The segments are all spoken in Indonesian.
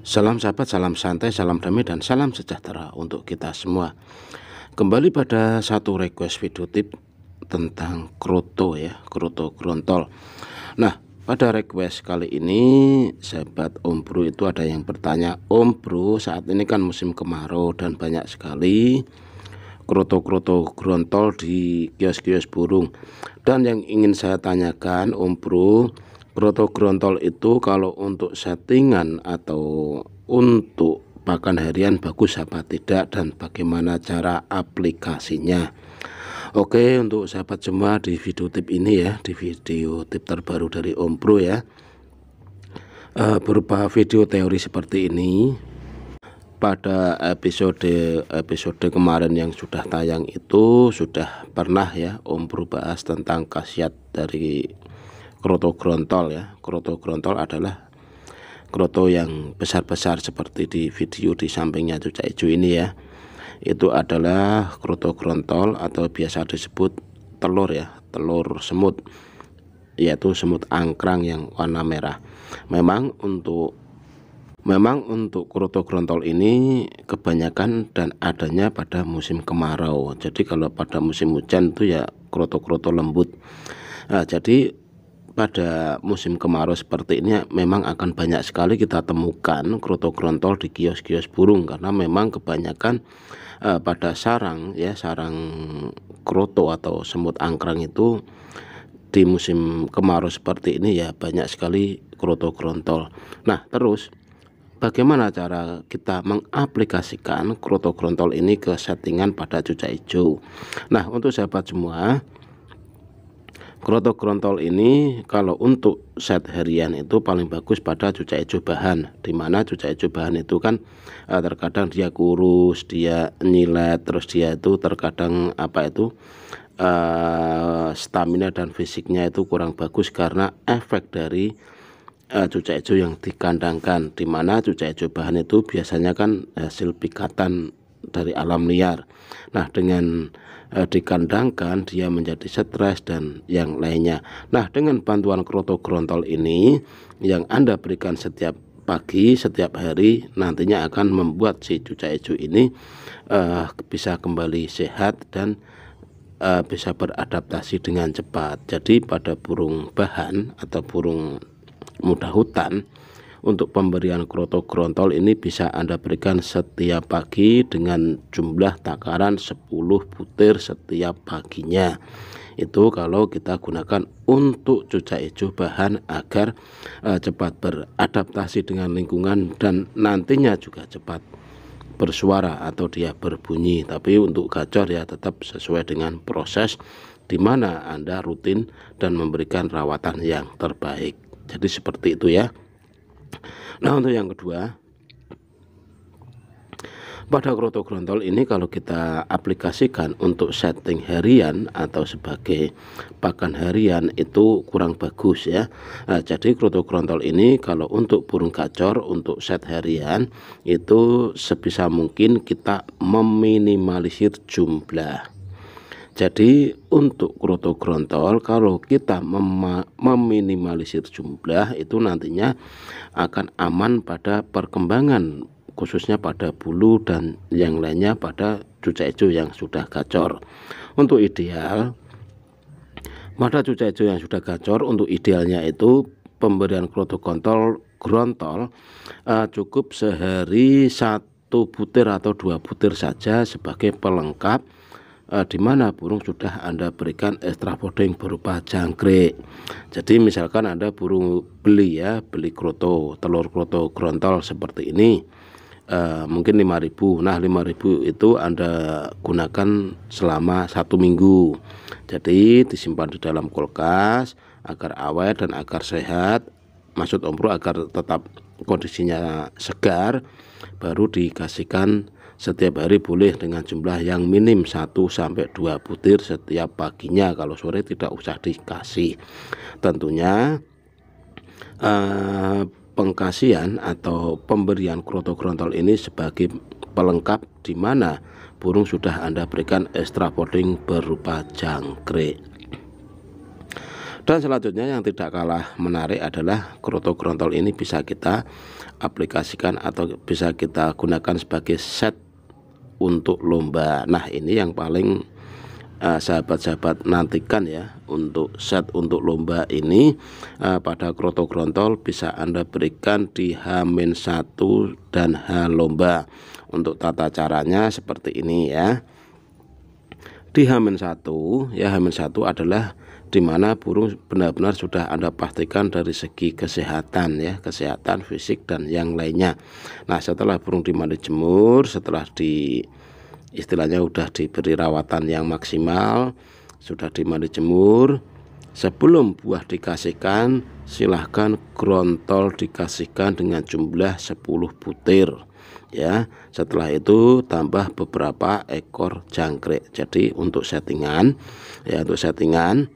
Salam sahabat, salam santai, salam damai, dan salam sejahtera untuk kita semua. Kembali pada satu request video tip tentang kroto ya, kroto grontol. Nah, pada request kali ini sahabat Om Bro itu ada yang bertanya, Om Bro saat ini kan musim kemarau dan banyak sekali kroto-kroto grontol di kios-kios burung. Dan yang ingin saya tanyakan Om Bro, Roto Grontol itu kalau untuk settingan atau untuk pakan harian bagus apa tidak dan bagaimana cara aplikasinya. Oke untuk sahabat semua di video tip ini ya di video tip terbaru dari Om Pro ya eh, berupa video teori seperti ini pada episode episode kemarin yang sudah tayang itu sudah pernah ya Om Pro bahas tentang khasiat dari kroto grontol ya kroto grontol adalah kroto yang besar-besar seperti di video di sampingnya cucak hijau ini ya itu adalah kroto grontol atau biasa disebut telur ya telur semut yaitu semut angkrang yang warna merah memang untuk Memang untuk kroto grontol ini kebanyakan dan adanya pada musim kemarau. Jadi kalau pada musim hujan itu ya kroto-kroto lembut. Nah, jadi pada musim kemarau seperti ini memang akan banyak sekali kita temukan kroto-krontol di kios-kios burung karena memang kebanyakan eh, pada sarang ya sarang kroto atau semut angkrang itu di musim kemarau seperti ini ya banyak sekali kroto-krontol. Nah, terus bagaimana cara kita mengaplikasikan kroto-krontol ini ke settingan pada cucak hijau. Nah, untuk sahabat semua, Kroto Grontol ini kalau untuk set harian itu paling bagus pada cucak hijau bahan di mana cucak hijau bahan itu kan eh, terkadang dia kurus dia nyilet terus dia itu terkadang apa itu eh, stamina dan fisiknya itu kurang bagus karena efek dari eh, cucak hijau yang dikandangkan di mana cucak hijau bahan itu biasanya kan hasil pikatan dari alam liar. Nah, dengan eh, dikandangkan dia menjadi stres dan yang lainnya. Nah, dengan bantuan kroto grontol ini yang Anda berikan setiap pagi setiap hari nantinya akan membuat si cuca hijau ini eh, bisa kembali sehat dan eh, bisa beradaptasi dengan cepat. Jadi pada burung bahan atau burung mudah hutan untuk pemberian kroto grontol ini bisa Anda berikan setiap pagi dengan jumlah takaran 10 butir setiap paginya. Itu kalau kita gunakan untuk cucak hijau bahan agar e, cepat beradaptasi dengan lingkungan dan nantinya juga cepat bersuara atau dia berbunyi tapi untuk gacor ya tetap sesuai dengan proses di mana Anda rutin dan memberikan rawatan yang terbaik. Jadi seperti itu ya. Nah untuk yang kedua pada kroto grontol ini kalau kita aplikasikan untuk setting harian atau sebagai pakan harian itu kurang bagus ya nah, jadi kroto grontol ini kalau untuk burung kacor untuk set harian itu sebisa mungkin kita meminimalisir jumlah jadi untuk kroto grontol kalau kita mem meminimalisir jumlah itu nantinya akan aman pada perkembangan khususnya pada bulu dan yang lainnya pada cucak hijau yang sudah gacor. Untuk ideal pada cucak hijau yang sudah gacor untuk idealnya itu pemberian kroto grontol grontol uh, cukup sehari satu butir atau dua butir saja sebagai pelengkap uh, di mana burung sudah Anda berikan extra fooding berupa jangkrik. Jadi misalkan Anda burung beli ya, beli kroto, telur kroto grontol seperti ini. Uh, mungkin 5000 nah 5000 itu anda gunakan selama satu minggu jadi disimpan di dalam kulkas agar awet dan agar sehat maksud ompro agar tetap kondisinya segar baru dikasihkan setiap hari boleh dengan jumlah yang minim 1 sampai 2 butir setiap paginya kalau sore tidak usah dikasih. Tentunya eh, pengkasian atau pemberian kroto-krontol ini sebagai pelengkap di mana burung sudah Anda berikan extra boarding berupa jangkrik. Dan selanjutnya yang tidak kalah menarik adalah kroto krontol ini bisa kita aplikasikan atau bisa kita gunakan sebagai set untuk lomba. Nah, ini yang paling eh, sahabat-sahabat uh, nantikan ya untuk set untuk lomba ini uh, pada kroto grontol bisa Anda berikan di H-1 dan H lomba. Untuk tata caranya seperti ini ya. Di H-1 ya H-1 adalah di mana burung benar-benar sudah Anda pastikan dari segi kesehatan ya, kesehatan fisik dan yang lainnya. Nah, setelah burung dimandi jemur, setelah di istilahnya sudah diberi rawatan yang maksimal, sudah dimandi jemur, sebelum buah dikasihkan, silahkan grontol dikasihkan dengan jumlah 10 butir ya setelah itu tambah beberapa ekor jangkrik jadi untuk settingan ya untuk settingan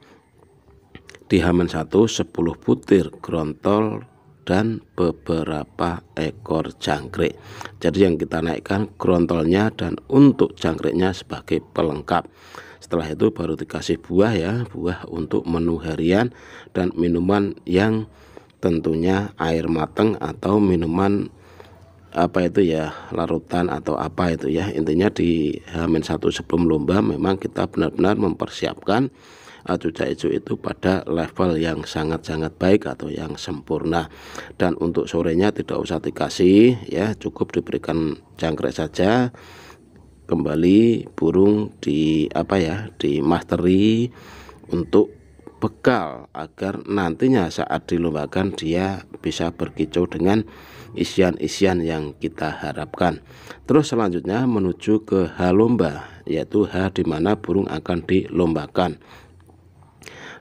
di halaman 1 10 butir grontol dan beberapa ekor jangkrik. Jadi yang kita naikkan grontolnya dan untuk jangkriknya sebagai pelengkap. Setelah itu baru dikasih buah ya, buah untuk menu harian dan minuman yang tentunya air mateng atau minuman apa itu ya larutan atau apa itu ya intinya di Hamin satu sebelum lomba memang kita benar-benar mempersiapkan cucak hijau itu pada level yang sangat-sangat baik atau yang sempurna dan untuk sorenya tidak usah dikasih ya cukup diberikan jangkrik saja kembali burung di apa ya di mastery untuk bekal agar nantinya saat dilombakan dia bisa berkicau dengan isian-isian yang kita harapkan. Terus selanjutnya menuju ke halomba yaitu H dimana burung akan dilombakan.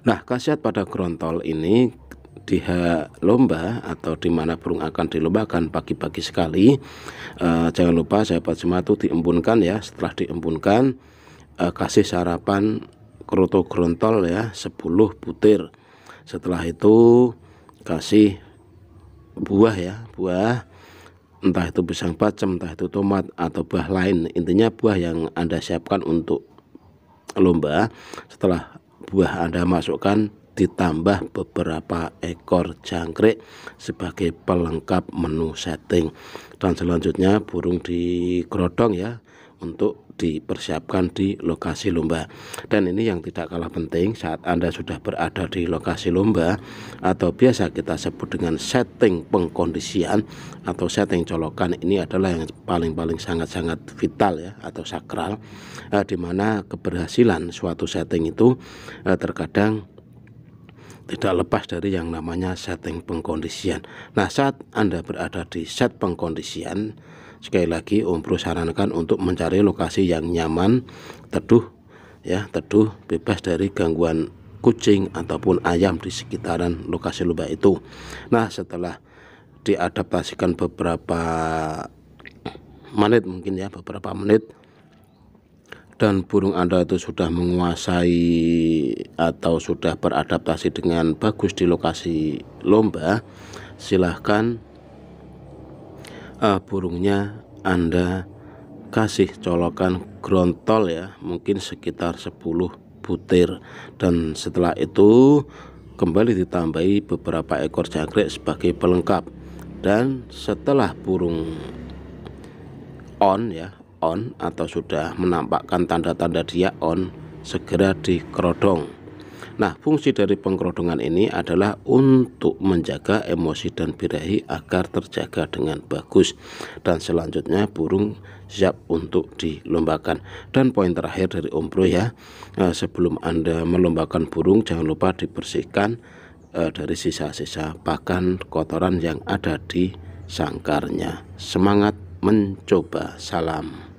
Nah, khasiat pada grontol ini di lomba atau di mana burung akan dilombakan pagi-pagi sekali e, jangan lupa sahabat semua itu diembunkan ya setelah diembunkan e, kasih sarapan kroto grontol ya 10 butir setelah itu kasih buah ya buah entah itu pisang pacem entah itu tomat atau buah lain intinya buah yang anda siapkan untuk lomba setelah buah Anda masukkan ditambah beberapa ekor jangkrik sebagai pelengkap menu setting dan selanjutnya burung di kerodong ya untuk dipersiapkan di lokasi lomba. Dan ini yang tidak kalah penting saat Anda sudah berada di lokasi lomba atau biasa kita sebut dengan setting pengkondisian atau setting colokan ini adalah yang paling-paling sangat-sangat vital ya atau sakral eh, di mana keberhasilan suatu setting itu eh, terkadang tidak lepas dari yang namanya setting pengkondisian. Nah, saat Anda berada di set pengkondisian, Sekali lagi Om Bro sarankan untuk mencari lokasi yang nyaman, teduh ya, teduh bebas dari gangguan kucing ataupun ayam di sekitaran lokasi lubang itu. Nah, setelah diadaptasikan beberapa menit mungkin ya, beberapa menit dan burung Anda itu sudah menguasai atau sudah beradaptasi dengan bagus di lokasi lomba, silahkan uh, burungnya Anda kasih colokan grontol ya mungkin sekitar 10 butir dan setelah itu kembali ditambahi beberapa ekor jangkrik sebagai pelengkap dan setelah burung on ya on atau sudah menampakkan tanda-tanda dia on segera dikerodong Nah, fungsi dari pengkerodongan ini adalah untuk menjaga emosi dan birahi agar terjaga dengan bagus. Dan selanjutnya burung siap untuk dilombakan. Dan poin terakhir dari Om Bro ya, eh, sebelum Anda melombakan burung jangan lupa dibersihkan eh, dari sisa-sisa pakan kotoran yang ada di sangkarnya. Semangat mencoba. Salam.